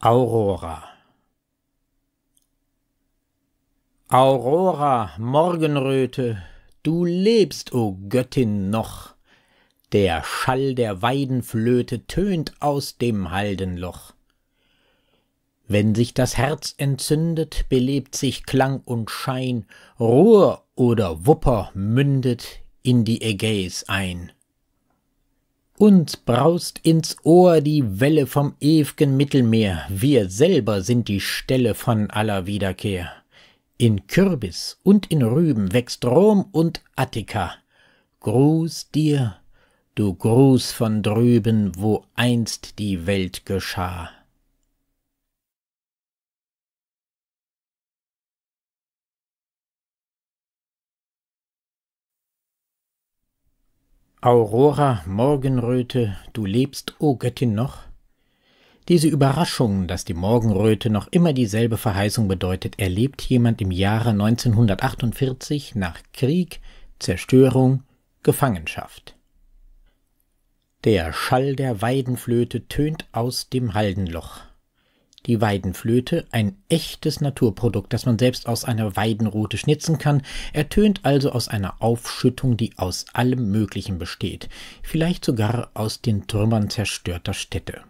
Aurora Aurora, Morgenröte, du lebst, o oh Göttin, noch. Der Schall der Weidenflöte tönt aus dem Haldenloch. Wenn sich das Herz entzündet, belebt sich Klang und Schein, Ruhr oder Wupper mündet in die Ägäis ein. Uns braust ins Ohr die Welle vom ew'gen Mittelmeer, wir selber sind die Stelle von aller Wiederkehr. In Kürbis und in Rüben wächst Rom und Attika. Gruß dir, du Gruß von drüben, wo einst die Welt geschah. Aurora, Morgenröte, du lebst, o oh Göttin, noch? Diese Überraschung, dass die Morgenröte noch immer dieselbe Verheißung bedeutet, erlebt jemand im Jahre 1948 nach Krieg, Zerstörung, Gefangenschaft. Der Schall der Weidenflöte tönt aus dem Haldenloch die Weidenflöte, ein echtes Naturprodukt, das man selbst aus einer Weidenrute schnitzen kann, ertönt also aus einer Aufschüttung, die aus allem Möglichen besteht, vielleicht sogar aus den Trümmern zerstörter Städte.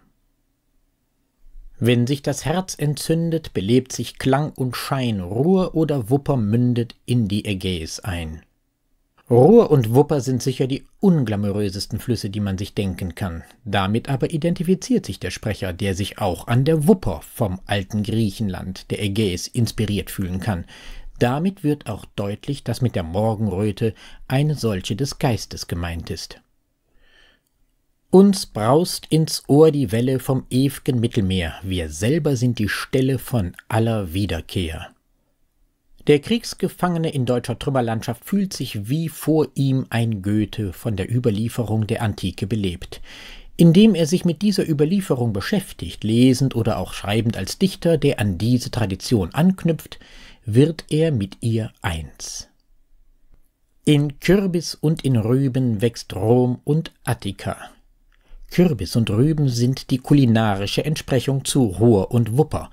Wenn sich das Herz entzündet, belebt sich Klang und Schein, Ruhr oder Wupper mündet in die Ägäis ein. Ruhr und Wupper sind sicher die unglamourösesten Flüsse, die man sich denken kann. Damit aber identifiziert sich der Sprecher, der sich auch an der Wupper vom alten Griechenland, der Ägäis, inspiriert fühlen kann. Damit wird auch deutlich, dass mit der Morgenröte eine solche des Geistes gemeint ist. Uns braust ins Ohr die Welle vom ew'gen Mittelmeer, wir selber sind die Stelle von aller Wiederkehr. Der Kriegsgefangene in deutscher Trümmerlandschaft fühlt sich wie vor ihm ein Goethe von der Überlieferung der Antike belebt. Indem er sich mit dieser Überlieferung beschäftigt, lesend oder auch schreibend als Dichter, der an diese Tradition anknüpft, wird er mit ihr eins. In Kürbis und in Rüben wächst Rom und Attika. Kürbis und Rüben sind die kulinarische Entsprechung zu Ruhr und Wupper.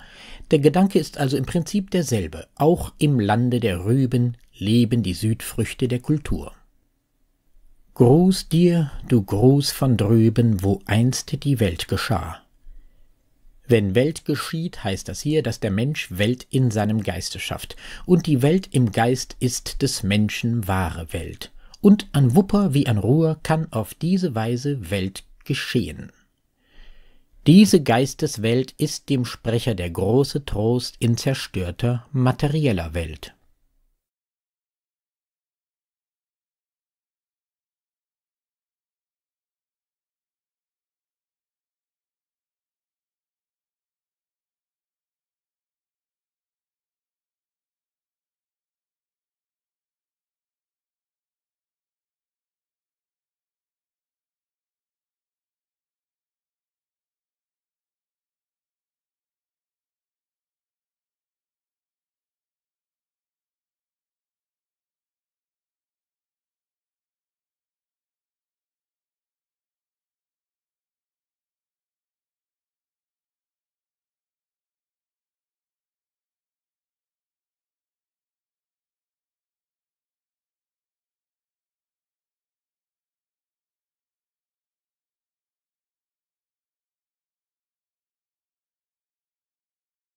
Der Gedanke ist also im Prinzip derselbe. Auch im Lande der Rüben leben die Südfrüchte der Kultur. Gruß dir, du Gruß von drüben, wo einst die Welt geschah. Wenn Welt geschieht, heißt das hier, dass der Mensch Welt in seinem Geiste schafft, und die Welt im Geist ist des Menschen wahre Welt. Und an Wupper wie an Ruhr kann auf diese Weise Welt geschehen. Diese Geisteswelt ist dem Sprecher der große Trost in zerstörter materieller Welt